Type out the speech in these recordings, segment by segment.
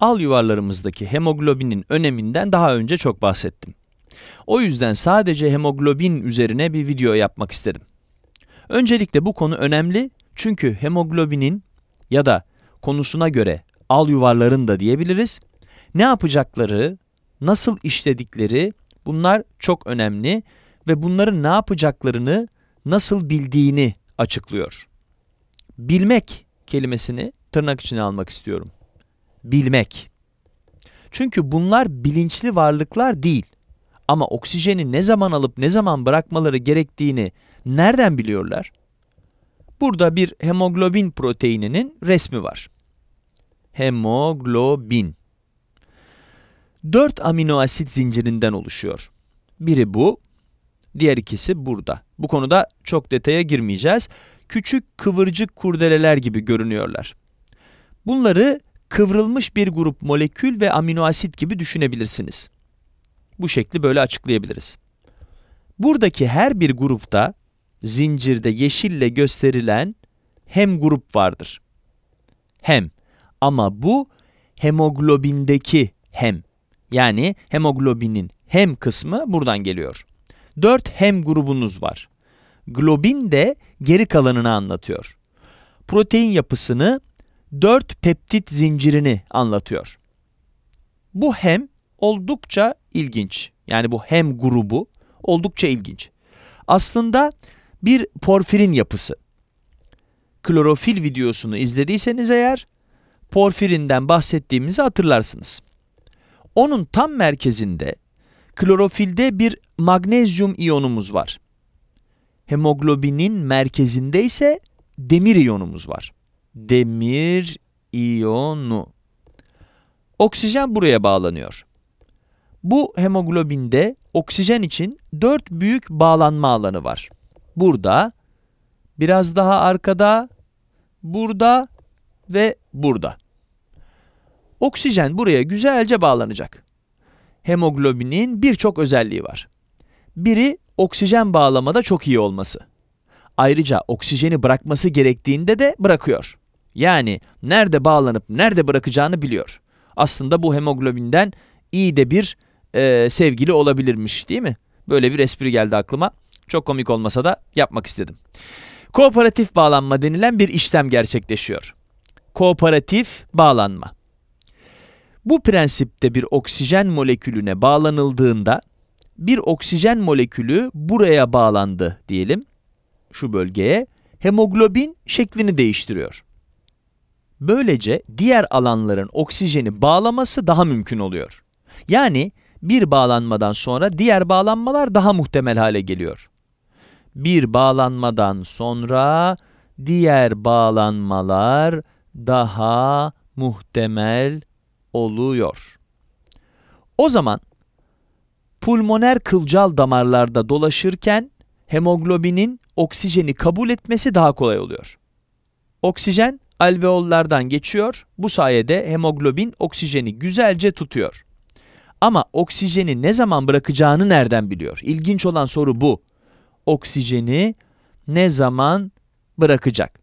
al yuvarlarımızdaki hemoglobinin öneminden daha önce çok bahsettim. O yüzden sadece hemoglobin üzerine bir video yapmak istedim. Öncelikle bu konu önemli çünkü hemoglobinin ya da konusuna göre al yuvarların da diyebiliriz. Ne yapacakları, nasıl işledikleri bunlar çok önemli ve bunların ne yapacaklarını nasıl bildiğini açıklıyor. Bilmek kelimesini tırnak içine almak istiyorum bilmek. Çünkü bunlar bilinçli varlıklar değil. Ama oksijeni ne zaman alıp ne zaman bırakmaları gerektiğini nereden biliyorlar? Burada bir hemoglobin proteininin resmi var. Hemoglobin. 4 amino asit zincirinden oluşuyor. Biri bu, diğer ikisi burada. Bu konuda çok detaya girmeyeceğiz. Küçük kıvırcık kurdeleler gibi görünüyorlar. Bunları kıvrılmış bir grup molekül ve amino asit gibi düşünebilirsiniz. Bu şekli böyle açıklayabiliriz. Buradaki her bir grupta zincirde yeşille gösterilen hem grup vardır. Hem ama bu hemoglobindeki hem. Yani hemoglobinin hem kısmı buradan geliyor. 4 hem grubunuz var. Globin de geri kalanını anlatıyor. Protein yapısını dört peptit zincirini anlatıyor. Bu hem oldukça ilginç. Yani bu hem grubu oldukça ilginç. Aslında bir porfirin yapısı. Klorofil videosunu izlediyseniz eğer porfirinden bahsettiğimizi hatırlarsınız. Onun tam merkezinde klorofilde bir magnezyum iyonumuz var. Hemoglobinin merkezinde ise demir iyonumuz var demir iyonu. Oksijen buraya bağlanıyor. Bu hemoglobinde oksijen için dört büyük bağlanma alanı var. Burada, biraz daha arkada, burada ve burada. Oksijen buraya güzelce bağlanacak. Hemoglobinin birçok özelliği var. Biri oksijen bağlamada çok iyi olması. Ayrıca oksijeni bırakması gerektiğinde de bırakıyor. Yani nerede bağlanıp nerede bırakacağını biliyor. Aslında bu hemoglobinden iyi de bir e, sevgili olabilirmiş değil mi? Böyle bir espri geldi aklıma. Çok komik olmasa da yapmak istedim. Kooperatif bağlanma denilen bir işlem gerçekleşiyor. Kooperatif bağlanma. Bu prensipte bir oksijen molekülüne bağlanıldığında bir oksijen molekülü buraya bağlandı diyelim şu bölgeye hemoglobin şeklini değiştiriyor. Böylece diğer alanların oksijeni bağlaması daha mümkün oluyor. Yani bir bağlanmadan sonra diğer bağlanmalar daha muhtemel hale geliyor. Bir bağlanmadan sonra diğer bağlanmalar daha muhtemel oluyor. O zaman pulmoner kılcal damarlarda dolaşırken hemoglobinin oksijeni kabul etmesi daha kolay oluyor. Oksijen alveollardan geçiyor. Bu sayede hemoglobin oksijeni güzelce tutuyor. Ama oksijeni ne zaman bırakacağını nereden biliyor? İlginç olan soru bu. Oksijeni ne zaman bırakacak?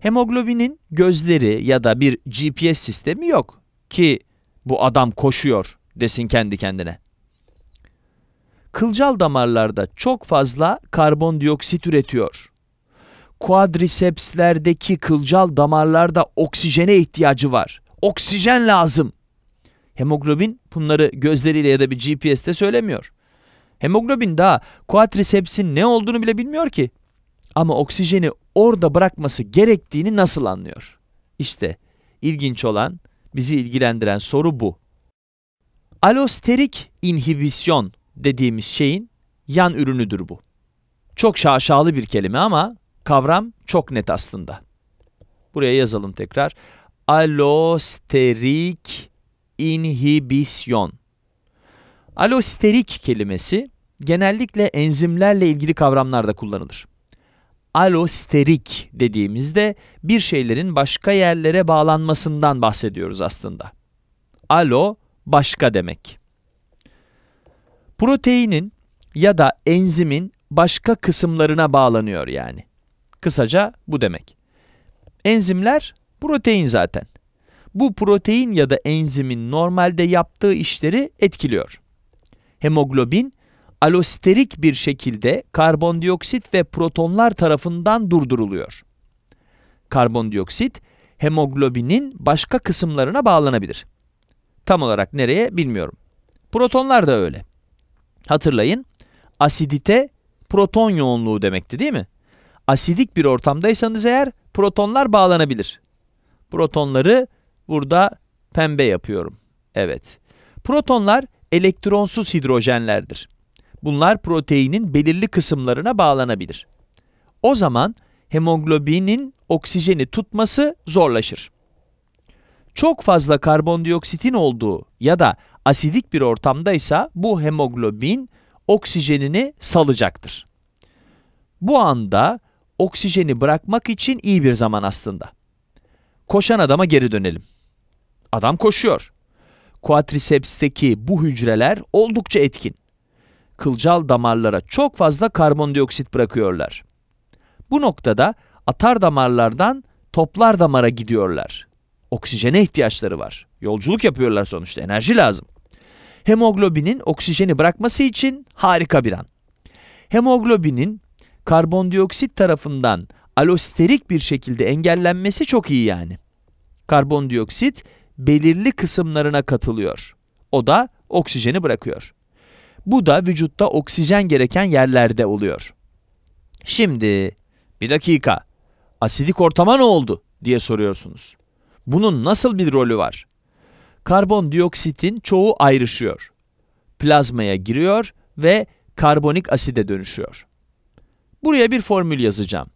Hemoglobinin gözleri ya da bir GPS sistemi yok ki bu adam koşuyor desin kendi kendine. Kılcal damarlarda çok fazla karbondioksit üretiyor. Quadricepslerdeki kılcal damarlarda oksijene ihtiyacı var. Oksijen lazım. Hemoglobin bunları gözleriyle ya da bir GPS'te söylemiyor. Hemoglobin daha quadricepsin ne olduğunu bile bilmiyor ki. Ama oksijeni orada bırakması gerektiğini nasıl anlıyor? İşte ilginç olan, bizi ilgilendiren soru bu. Alosterik inhibisyon dediğimiz şeyin yan ürünüdür bu. Çok şaşalı bir kelime ama Kavram çok net aslında. Buraya yazalım tekrar. Alosterik inhibisyon. Alosterik kelimesi genellikle enzimlerle ilgili kavramlarda kullanılır. Alosterik dediğimizde bir şeylerin başka yerlere bağlanmasından bahsediyoruz aslında. Alo başka demek. Proteinin ya da enzimin başka kısımlarına bağlanıyor yani. Kısaca bu demek. Enzimler protein zaten. Bu protein ya da enzimin normalde yaptığı işleri etkiliyor. Hemoglobin alosterik bir şekilde karbondioksit ve protonlar tarafından durduruluyor. Karbondioksit hemoglobinin başka kısımlarına bağlanabilir. Tam olarak nereye bilmiyorum. Protonlar da öyle. Hatırlayın, asidite proton yoğunluğu demekti değil mi? asidik bir ortamdaysanız eğer protonlar bağlanabilir. Protonları burada pembe yapıyorum. Evet. Protonlar elektronsuz hidrojenlerdir. Bunlar proteinin belirli kısımlarına bağlanabilir. O zaman hemoglobinin oksijeni tutması zorlaşır. Çok fazla karbondioksitin olduğu ya da asidik bir ortamdaysa bu hemoglobin oksijenini salacaktır. Bu anda oksijeni bırakmak için iyi bir zaman aslında. Koşan adama geri dönelim. Adam koşuyor. Quadriceps'teki bu hücreler oldukça etkin. Kılcal damarlara çok fazla karbondioksit bırakıyorlar. Bu noktada atar damarlardan toplar damara gidiyorlar. Oksijene ihtiyaçları var. Yolculuk yapıyorlar sonuçta enerji lazım. Hemoglobinin oksijeni bırakması için harika bir an. Hemoglobinin karbondioksit tarafından alosterik bir şekilde engellenmesi çok iyi yani. Karbondioksit belirli kısımlarına katılıyor. O da oksijeni bırakıyor. Bu da vücutta oksijen gereken yerlerde oluyor. Şimdi bir dakika asidik ortama ne oldu diye soruyorsunuz. Bunun nasıl bir rolü var? Karbondioksitin çoğu ayrışıyor. Plazmaya giriyor ve karbonik aside dönüşüyor. Buraya bir formül yazacağım.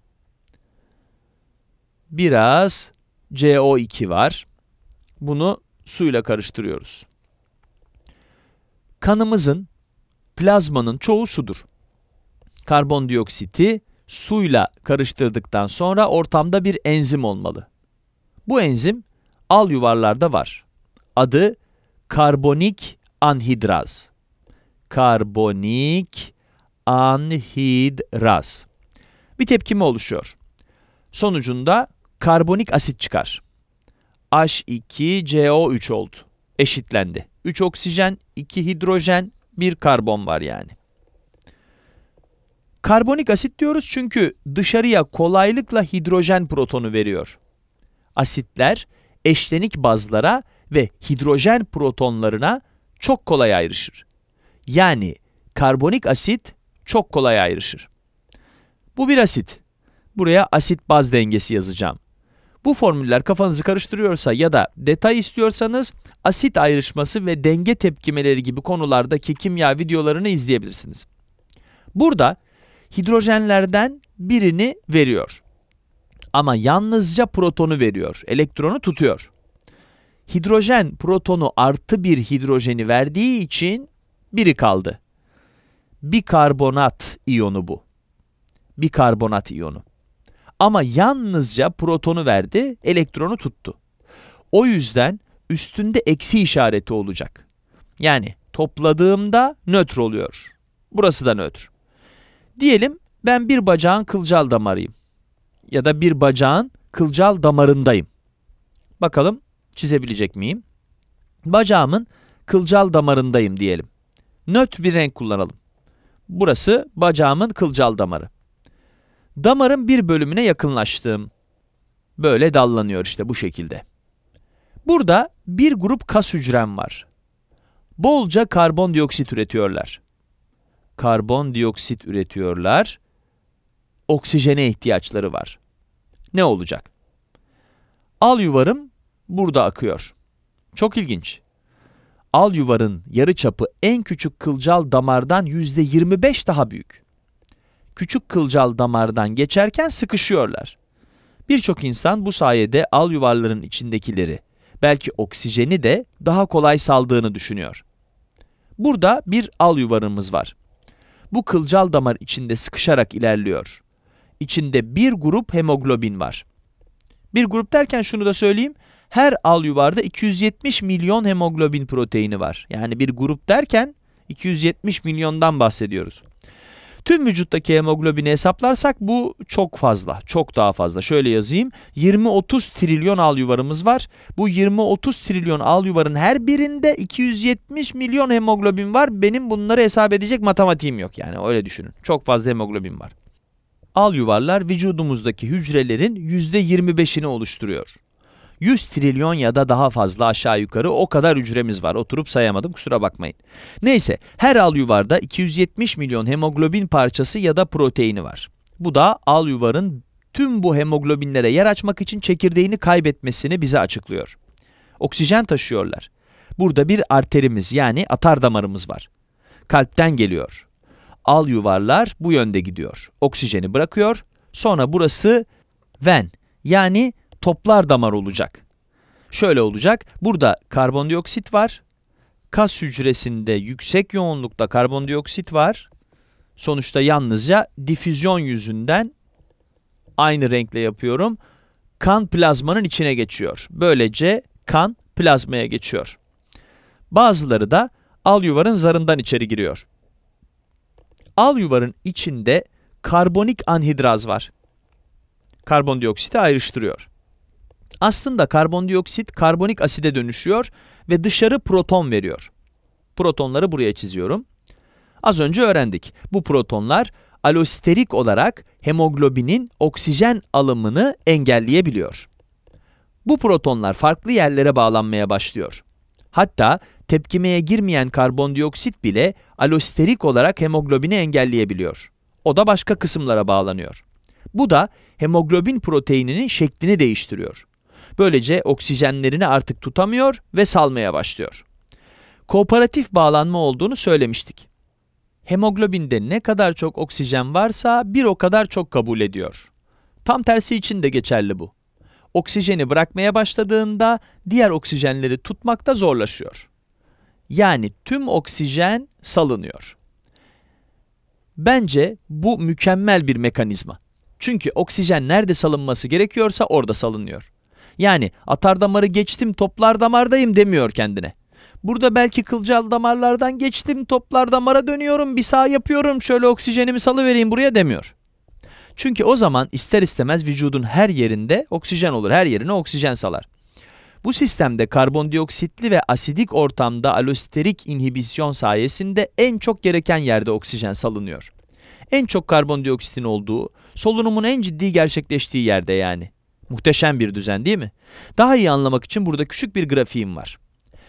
Biraz CO2 var. Bunu suyla karıştırıyoruz. Kanımızın, plazmanın çoğu sudur. Karbondioksiti suyla karıştırdıktan sonra ortamda bir enzim olmalı. Bu enzim al yuvarlarda var. Adı karbonik anhidraz. Karbonik anhidraz. Bir tepkime oluşuyor. Sonucunda karbonik asit çıkar. H2CO3 oldu. Eşitlendi. 3 oksijen, 2 hidrojen, 1 karbon var yani. Karbonik asit diyoruz çünkü dışarıya kolaylıkla hidrojen protonu veriyor. Asitler eşlenik bazlara ve hidrojen protonlarına çok kolay ayrışır. Yani karbonik asit çok kolay ayrışır. Bu bir asit. Buraya asit baz dengesi yazacağım. Bu formüller kafanızı karıştırıyorsa ya da detay istiyorsanız asit ayrışması ve denge tepkimeleri gibi konulardaki kimya videolarını izleyebilirsiniz. Burada hidrojenlerden birini veriyor. Ama yalnızca protonu veriyor, elektronu tutuyor. Hidrojen protonu artı bir hidrojeni verdiği için biri kaldı bikarbonat iyonu bu. Bikarbonat iyonu. Ama yalnızca protonu verdi, elektronu tuttu. O yüzden üstünde eksi işareti olacak. Yani topladığımda nötr oluyor. Burası da nötr. Diyelim ben bir bacağın kılcal damarıyım. Ya da bir bacağın kılcal damarındayım. Bakalım çizebilecek miyim? Bacağımın kılcal damarındayım diyelim. Nötr bir renk kullanalım. Burası bacağımın kılcal damarı. Damarın bir bölümüne yakınlaştım. Böyle dallanıyor işte bu şekilde. Burada bir grup kas hücrem var. Bolca karbondioksit üretiyorlar. Karbondioksit üretiyorlar. Oksijene ihtiyaçları var. Ne olacak? Al yuvarım burada akıyor. Çok ilginç al yuvarın yarı çapı en küçük kılcal damardan yüzde %25 daha büyük. Küçük kılcal damardan geçerken sıkışıyorlar. Birçok insan bu sayede al yuvarların içindekileri, belki oksijeni de daha kolay saldığını düşünüyor. Burada bir al yuvarımız var. Bu kılcal damar içinde sıkışarak ilerliyor. İçinde bir grup hemoglobin var. Bir grup derken şunu da söyleyeyim, her al yuvarda 270 milyon hemoglobin proteini var. Yani bir grup derken 270 milyondan bahsediyoruz. Tüm vücuttaki hemoglobini hesaplarsak bu çok fazla, çok daha fazla. Şöyle yazayım. 20-30 trilyon al yuvarımız var. Bu 20-30 trilyon al yuvarın her birinde 270 milyon hemoglobin var. Benim bunları hesap edecek matematiğim yok yani öyle düşünün. Çok fazla hemoglobin var. Al yuvarlar vücudumuzdaki hücrelerin %25'ini oluşturuyor. 100 trilyon ya da daha fazla aşağı yukarı o kadar hücremiz var. Oturup sayamadım kusura bakmayın. Neyse her al yuvarda 270 milyon hemoglobin parçası ya da proteini var. Bu da al yuvarın tüm bu hemoglobinlere yer açmak için çekirdeğini kaybetmesini bize açıklıyor. Oksijen taşıyorlar. Burada bir arterimiz yani atar damarımız var. Kalpten geliyor. Al yuvarlar bu yönde gidiyor. Oksijeni bırakıyor. Sonra burası ven yani toplar damar olacak. Şöyle olacak. Burada karbondioksit var. Kas hücresinde yüksek yoğunlukta karbondioksit var. Sonuçta yalnızca difüzyon yüzünden aynı renkle yapıyorum. Kan plazmanın içine geçiyor. Böylece kan plazmaya geçiyor. Bazıları da al yuvarın zarından içeri giriyor. Al yuvarın içinde karbonik anhidraz var. Karbondioksiti ayrıştırıyor. Aslında karbondioksit karbonik aside dönüşüyor ve dışarı proton veriyor. Protonları buraya çiziyorum. Az önce öğrendik. Bu protonlar alosterik olarak hemoglobinin oksijen alımını engelleyebiliyor. Bu protonlar farklı yerlere bağlanmaya başlıyor. Hatta tepkimeye girmeyen karbondioksit bile alosterik olarak hemoglobini engelleyebiliyor. O da başka kısımlara bağlanıyor. Bu da hemoglobin proteininin şeklini değiştiriyor. Böylece oksijenlerini artık tutamıyor ve salmaya başlıyor. Kooperatif bağlanma olduğunu söylemiştik. Hemoglobinde ne kadar çok oksijen varsa bir o kadar çok kabul ediyor. Tam tersi için de geçerli bu. Oksijeni bırakmaya başladığında diğer oksijenleri tutmakta zorlaşıyor. Yani tüm oksijen salınıyor. Bence bu mükemmel bir mekanizma. Çünkü oksijen nerede salınması gerekiyorsa orada salınıyor. Yani atar damarı geçtim toplar damardayım demiyor kendine. Burada belki kılcal damarlardan geçtim toplar damara dönüyorum bir sağ yapıyorum şöyle oksijenimi salıvereyim buraya demiyor. Çünkü o zaman ister istemez vücudun her yerinde oksijen olur her yerine oksijen salar. Bu sistemde karbondioksitli ve asidik ortamda alosisterik inhibisyon sayesinde en çok gereken yerde oksijen salınıyor. En çok karbondioksitin olduğu, solunumun en ciddi gerçekleştiği yerde yani. Muhteşem bir düzen değil mi? Daha iyi anlamak için burada küçük bir grafiğim var.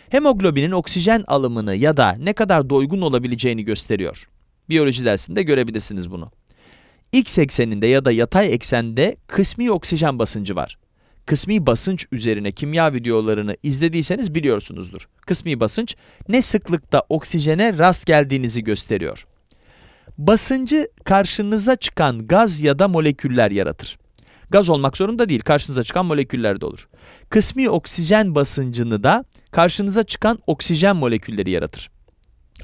Hemoglobinin oksijen alımını ya da ne kadar doygun olabileceğini gösteriyor. Biyoloji dersinde görebilirsiniz bunu. X ekseninde ya da yatay eksende kısmi oksijen basıncı var. Kısmi basınç üzerine kimya videolarını izlediyseniz biliyorsunuzdur. Kısmi basınç ne sıklıkta oksijene rast geldiğinizi gösteriyor. Basıncı karşınıza çıkan gaz ya da moleküller yaratır. Gaz olmak zorunda değil. Karşınıza çıkan moleküller de olur. Kısmi oksijen basıncını da karşınıza çıkan oksijen molekülleri yaratır.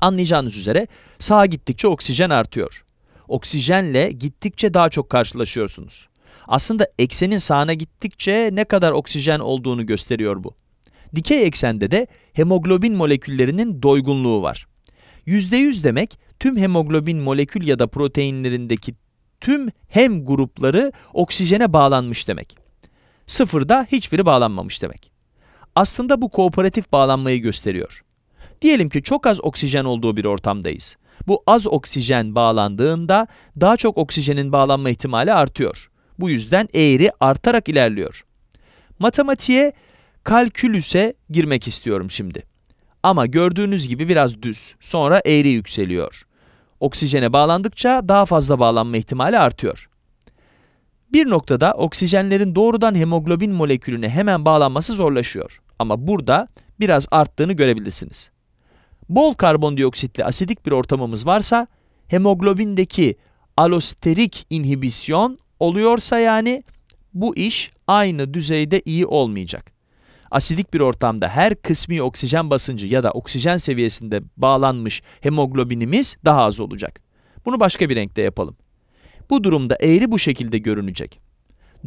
Anlayacağınız üzere sağa gittikçe oksijen artıyor. Oksijenle gittikçe daha çok karşılaşıyorsunuz. Aslında eksenin sağına gittikçe ne kadar oksijen olduğunu gösteriyor bu. Dikey eksende de hemoglobin moleküllerinin doygunluğu var. %100 demek tüm hemoglobin molekül ya da proteinlerindeki tüm hem grupları oksijene bağlanmış demek. Sıfırda hiçbiri bağlanmamış demek. Aslında bu kooperatif bağlanmayı gösteriyor. Diyelim ki çok az oksijen olduğu bir ortamdayız. Bu az oksijen bağlandığında daha çok oksijenin bağlanma ihtimali artıyor. Bu yüzden eğri artarak ilerliyor. Matematiğe, kalkülüse girmek istiyorum şimdi. Ama gördüğünüz gibi biraz düz, sonra eğri yükseliyor. Oksijene bağlandıkça daha fazla bağlanma ihtimali artıyor. Bir noktada oksijenlerin doğrudan hemoglobin molekülüne hemen bağlanması zorlaşıyor. Ama burada biraz arttığını görebilirsiniz. Bol karbondioksitli asidik bir ortamımız varsa hemoglobindeki alosterik inhibisyon oluyorsa yani bu iş aynı düzeyde iyi olmayacak asidik bir ortamda her kısmi oksijen basıncı ya da oksijen seviyesinde bağlanmış hemoglobinimiz daha az olacak. Bunu başka bir renkte yapalım. Bu durumda eğri bu şekilde görünecek.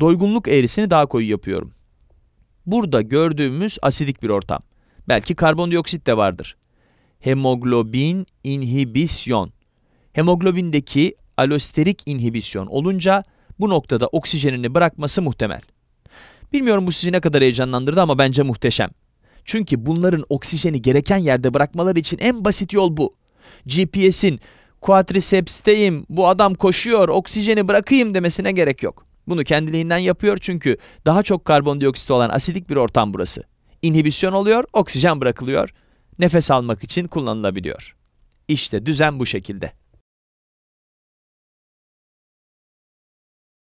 Doygunluk eğrisini daha koyu yapıyorum. Burada gördüğümüz asidik bir ortam. Belki karbondioksit de vardır. Hemoglobin inhibisyon. Hemoglobindeki alosterik inhibisyon olunca bu noktada oksijenini bırakması muhtemel. Bilmiyorum bu sizi ne kadar heyecanlandırdı ama bence muhteşem. Çünkü bunların oksijeni gereken yerde bırakmaları için en basit yol bu. GPS'in quadriceps'teyim, bu adam koşuyor, oksijeni bırakayım demesine gerek yok. Bunu kendiliğinden yapıyor çünkü daha çok karbondioksit olan asidik bir ortam burası. İnhibisyon oluyor, oksijen bırakılıyor. Nefes almak için kullanılabiliyor. İşte düzen bu şekilde.